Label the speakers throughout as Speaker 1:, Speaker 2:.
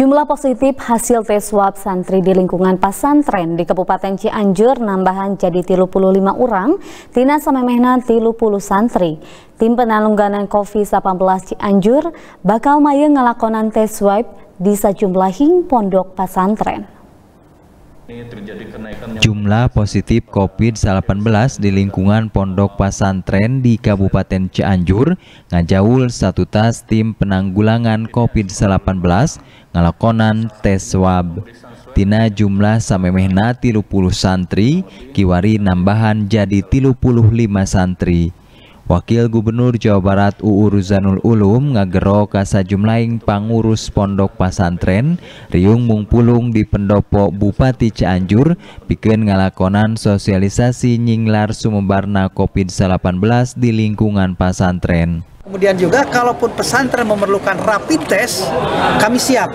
Speaker 1: Jumlah positif hasil tes swab santri di lingkungan pesantren di Kabupaten Cianjur nambahan jadi 35 orang, tina samemehna 30 santri. Tim penanggulangan COVID-19 Cianjur bakal maya ngelakonan tes swab di sejumlah hing pondok pesantren.
Speaker 2: Jumlah positif COVID-19 di lingkungan Pondok Pasantren di Kabupaten Cianjur ngajaul satu tas tim penanggulangan COVID-19 ngalakonan tes swab. Tina jumlah samemehna 30 santri, kiwari nambahan jadi 35 santri. Wakil Gubernur Jawa Barat UU Ruzanul Ulum ngagero ka sajumlaing pangurus pondok pasantren Riung Mungpulung di pendopo Bupati Cianjur bikin ngalakonan sosialisasi nyinglar sumembarna COVID-19 di lingkungan pasantren.
Speaker 3: Kemudian juga kalaupun pesantren memerlukan rapid test, kami siap.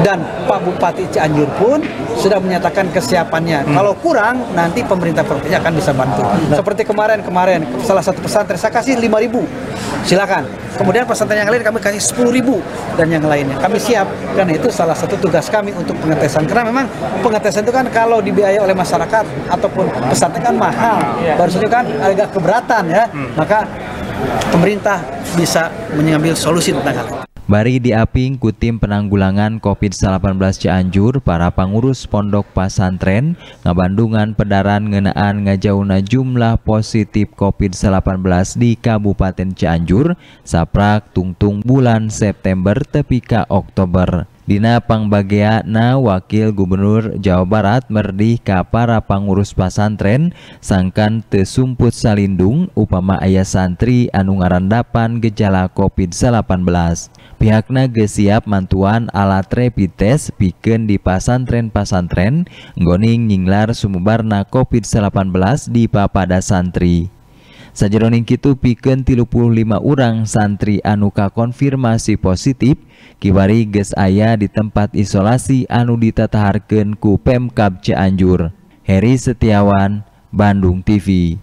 Speaker 3: Dan Pak Bupati Cianjur pun sudah menyatakan kesiapannya. Hmm. Kalau kurang, nanti pemerintah provinsi akan bisa bantu. Hmm. Seperti kemarin-kemarin, salah satu pesantren saya kasih 5 ribu, silakan. Kemudian pesantren yang lain kami kasih 10 ribu dan yang lainnya. Kami siap, karena itu salah satu tugas kami untuk pengetesan. Karena memang pengetesan itu kan kalau dibiayai oleh masyarakat ataupun pesantren kan mahal. Baru iya. saja kan agak keberatan ya. Hmm. Maka pemerintah bisa mengambil solusi tentang hal itu.
Speaker 2: Bari Diaping, Kutim Penanggulangan COVID-19 Cianjur, para pengurus pondok pasantren, ngabandungan pedaran ngenaan ngajauna jumlah positif COVID-19 di Kabupaten Cianjur, saprak tungtung bulan September tepika Oktober. Dina na Wakil Gubernur Jawa Barat merdika para pangurus pasantren sangkan tesumput salindung upama ayah santri anu ngarandapan gejala COVID-19. Pihakna gesiap mantuan alat rapid test piken di pasantren-pasantren ngoning nyinglar sumubarna COVID-19 di papada santri. Sajeroning Kitu piken 35 orang santri anuka konfirmasi positif Kiwari ges aya di tempat isolasi anu ditataharken ku Pemkab Cianjur Heri Setiawan, Bandung TV